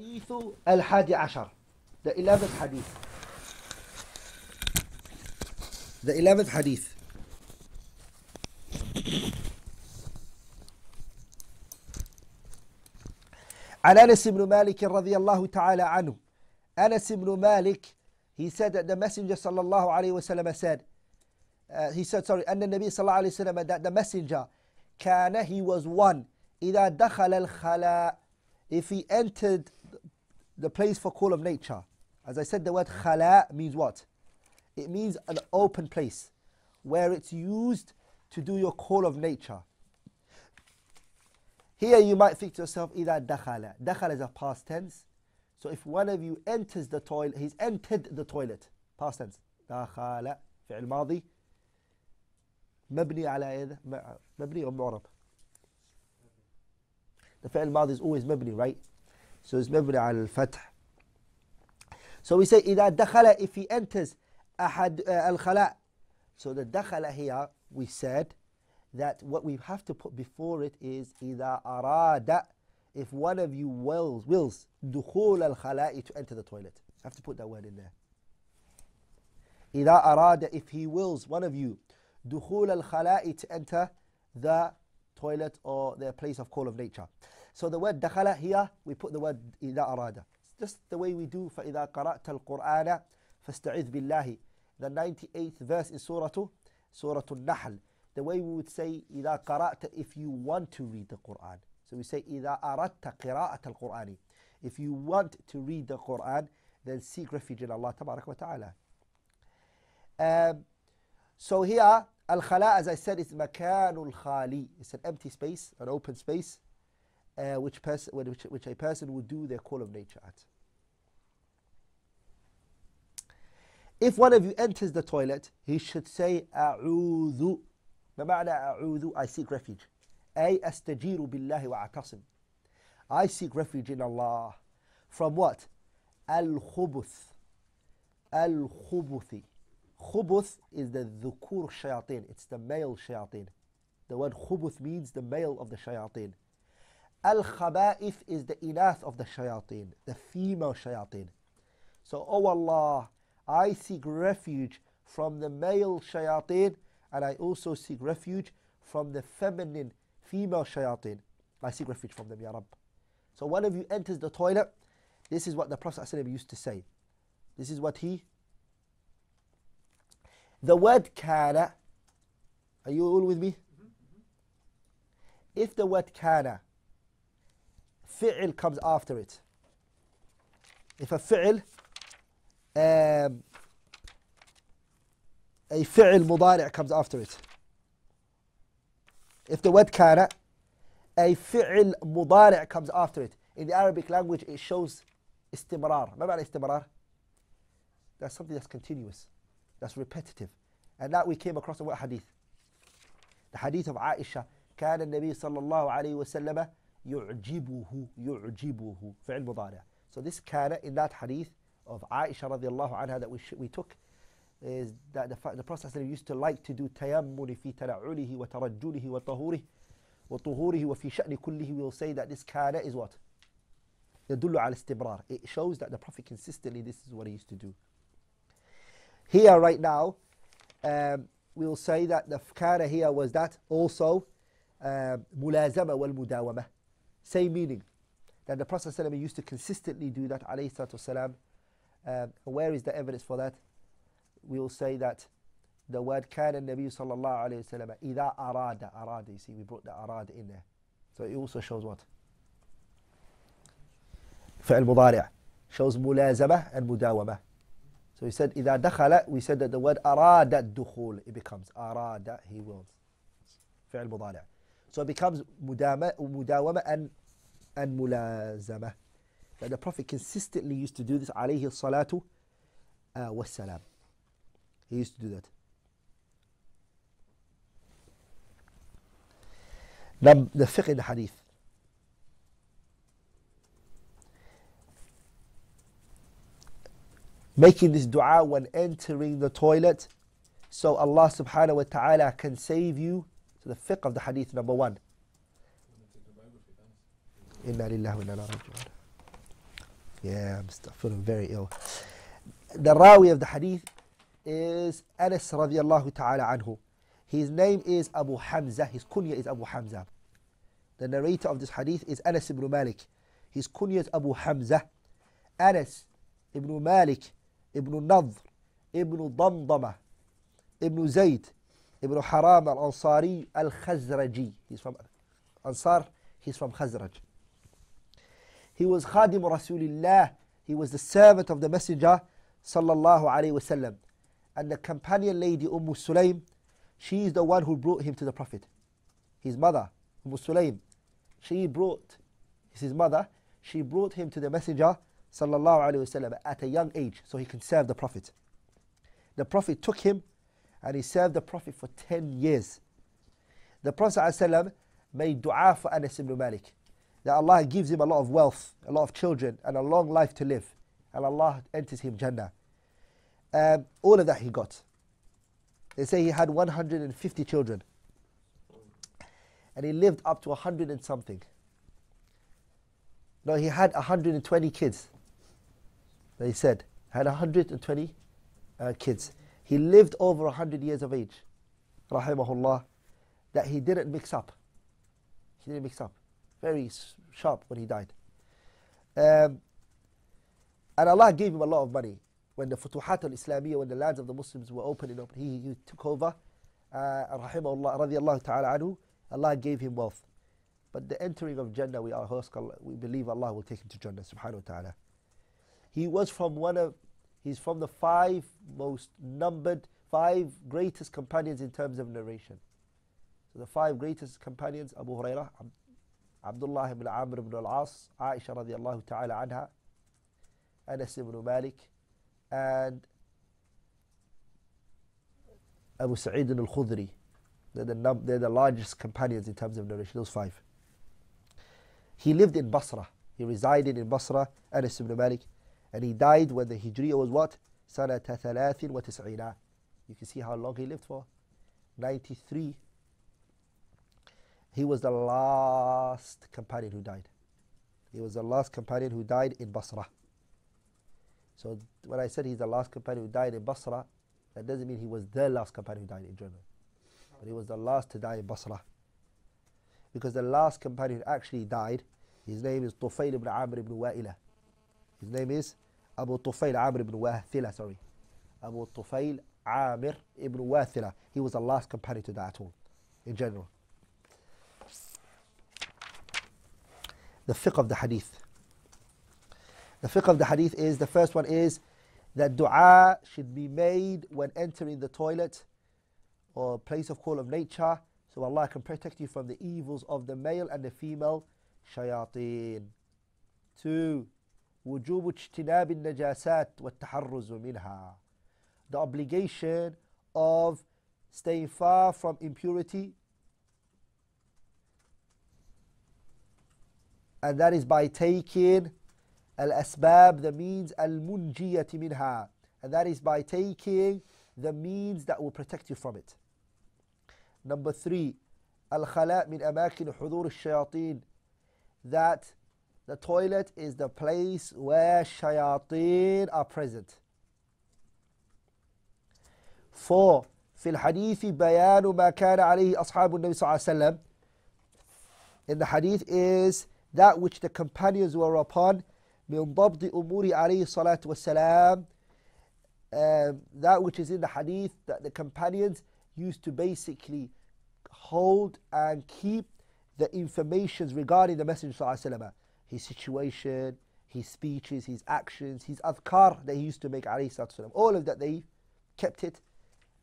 الحديث الحادي عشر The 11th hadith The 11th hadith عن Anas ibn Malik رضي الله تعالى عنه Anas ibn Malik he said that the messenger صلى الله عليه وسلم said uh, he said sorry أن النبي صلى الله عليه وسلم that the messenger كان he was one إذا دخل الخلاء if he entered the place for call of nature. As I said, the word mm. khala means what? It means an open place where it's used to do your call of nature. Here you might think to yourself, إِذَا دَخَلَ دَخَلَ is a past tense. So if one of you enters the toilet, he's entered the toilet. Past tense. دَخَلَ فعل ماضي مبني على مبني أو معرب. The فعل ماضي is always مبني, right? So it's مبني al الفتح. So we say إذا دخل if he enters أحد الخلاء. Uh, so the دخل here we said that what we have to put before it is إذا أراد if one of you wills wills دخول الخلاء to enter the toilet. I have to put that word in there. إذا أراد if he wills one of you دخول الخلاء to enter the toilet or the place of call of nature. So the word dakhala here, we put the word إذا أراد. It's just the way we do فإذا قرأت القرآن فاستعذ بالله. The 98th verse is Surah Surah Al-Nahl. The way we would say إذا قرأت if you want to read the Quran. So we say إذا أردت قراءة القرآن. If you want to read the Quran, then seek refuge in Allah تبارك وتعالى. Um, so here, al-khala, as I said, is مكان khali. It's an empty space, an open space uh, which, pers- which, which a person would do their call of nature at. If one of you enters the toilet, he should say, أعوذ I seek refuge أي أستجير بالله وأعتصم I seek refuge in Allah from what? الخبث الخبث خبث is the ذُكُور الشَّيَاطِينِ. it's the male shayateen the word خبث means the male of the shayateen Al-Khaba'ith is the inath of the shayateen, the female shayateen. So, O oh Allah, I seek refuge from the male shayateen and I also seek refuge from the feminine female shayateen. I seek refuge from them, Ya Rabb. So one of you enters the toilet, this is what the Prophet ﷺ used to say. This is what he... The word kana, are you all with me? Mm-hmm, mm-hmm. If the word kana fi'l comes after it. If a fi'l, um, a fi'l mudari' comes after it. If the word kana, a fi'l mudari' comes after it. In the Arabic language, it shows istimrar. Remember istimrar? That's something that's continuous, that's repetitive. And that we came across in what hadith? The hadith of Aisha. كان النبي صلى الله عليه وسلم يعجبه يعجبه فعل مضارع so this كان in that hadith of Aisha رضي الله عنها that we, we took is that the, the Prophet used to like to do tayammul في تنعله وترجله وطهوره وطهوره وفي شأن كله we will say that this كان is what يدل على استمرار it shows that the Prophet consistently this is what he used to do here right now um, we will say that the كان here was that also um, ملازمة والمداومة same meaning that the Prophet ﷺ used to consistently do that, um, where is the evidence for that? We will say that the word كان النبي صلى الله عليه وسلم إذا أراد أراد you see we brought the أراد in there so it also shows what فعل مضارع shows ملازمة and مداومة so we said إذا دخل we said that the word أراد الدخول it becomes أراد he will فعل مضارع so it becomes مداومة and and mulazamah. That the Prophet consistently used to do this, alayhi salatu uh, wassalam. He used to do that. the fiqh in the hadith. Making this dua when entering the toilet so Allah subhanahu wa ta'ala can save you. So the fiqh of the hadith, number one. Inna lillahi wa inna Yeah, I'm still feeling very ill. The rawi of the hadith is Anas radiallahu ta'ala anhu. His name is Abu Hamza. His kunya is Abu Hamza. The narrator of this hadith is Anas ibn Malik. His kunya is Abu Hamza. Anas ibn Malik ibn Nadr ibn Damdama ibn Zayd ibn Haram al-Ansari al-Khazraji. He's from Ansar, he's from Khazraj. He was Khadim Rasulillah. He was the servant of the Messenger sallallahu alaihi wasallam. And the companion lady Umm Sulaim, she is the one who brought him to the Prophet. His mother, Umm Sulaim, she brought his mother. She brought him to the Messenger sallallahu alaihi wasallam at a young age, so he can serve the Prophet. The Prophet took him, and he served the Prophet for ten years. The Prophet made du'a for Anas ibn Malik that Allah gives him a lot of wealth, a lot of children, and a long life to live. And Allah enters him Jannah. Um, all of that he got. They say he had 150 children. And he lived up to 100 and something. No, he had 120 kids. They said. Had 120 uh, kids. He lived over 100 years of age. Rahimahullah. That he didn't mix up. He didn't mix up very sharp when he died. Um, and Allah gave him a lot of money. When the Futuhat al-Islamiyya, when the lands of the Muslims were opening up, he, he took over. Uh, rahimahullah, radiallahu ta'ala anhu, Allah gave him wealth. But the entering of Jannah, we, are, we believe Allah will take him to Jannah, subhanahu wa ta'ala. He was from one of, he's from the five most numbered, five greatest companions in terms of narration. So the five greatest companions, Abu Hurairah, um, Abdullah ibn Amr ibn al-As, Aisha radiallahu ta'ala anha, Anas ibn Malik, and Abu Sa'id al-Khudri. They're the, num- they're the largest companions in terms of narration, those five. He lived in Basra. He resided in Basra, Anas ibn Malik, and he died when the Hijriya was what? Sanata thalathin wa You can see how long he lived for. 93 he was the last companion who died. He was the last companion who died in Basra. So when I said he's the last companion who died in Basra, that doesn't mean he was the last companion who died in general. But he was the last to die in Basra. Because the last companion who actually died, his name is Tufail ibn Amr ibn Wa'ila. His name is Abu Tufail Amr ibn Wathila, sorry. Abu Tufayl Amr ibn Wathila. He was the last companion to die at all, in general. the fiqh of the hadith. The fiqh of the hadith is the first one is that dua should be made when entering the toilet or place of call of nature so Allah can protect you from the evils of the male and the female shayateen. Two, وجوب اجتناب wa والتحرز minha. The obligation of staying far from impurity and that is by taking al-asbab, the means al-munjiyati minha, and that is by taking the means that will protect you from it. Number three, al-khala' min amakin hudur al that the toilet is the place where shayateen are present. Four, في الحديث بيان ما كان عليه أصحاب النبي صلى الله عليه وسلم. In the hadith is that which the companions were upon um, that which is in the hadith that the companions used to basically hold and keep the informations regarding the Messenger وسلم, his situation, his speeches, his actions, his adhkar that he used to make وسلم, all of that they kept it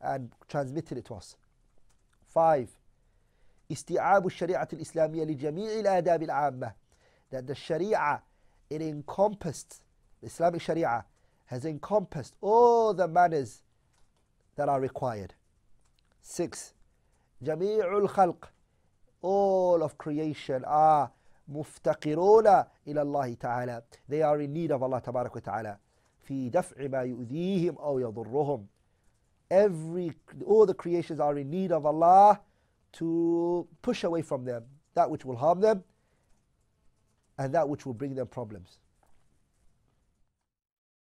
and transmitted it to us. Five. استيعاب الشريعة الإسلامية لجميع الآداب العامة that the Sharia it encompassed the Islamic Sharia has encompassed all the manners that are required. Six, جميع الخلق all of creation are مفتقرون إلى الله تعالى they are in need of Allah تبارك وتعالى في دفع ما يؤذيهم أو يضرهم every all the creations are in need of Allah to push away from them that which will harm them and that which will bring them problems.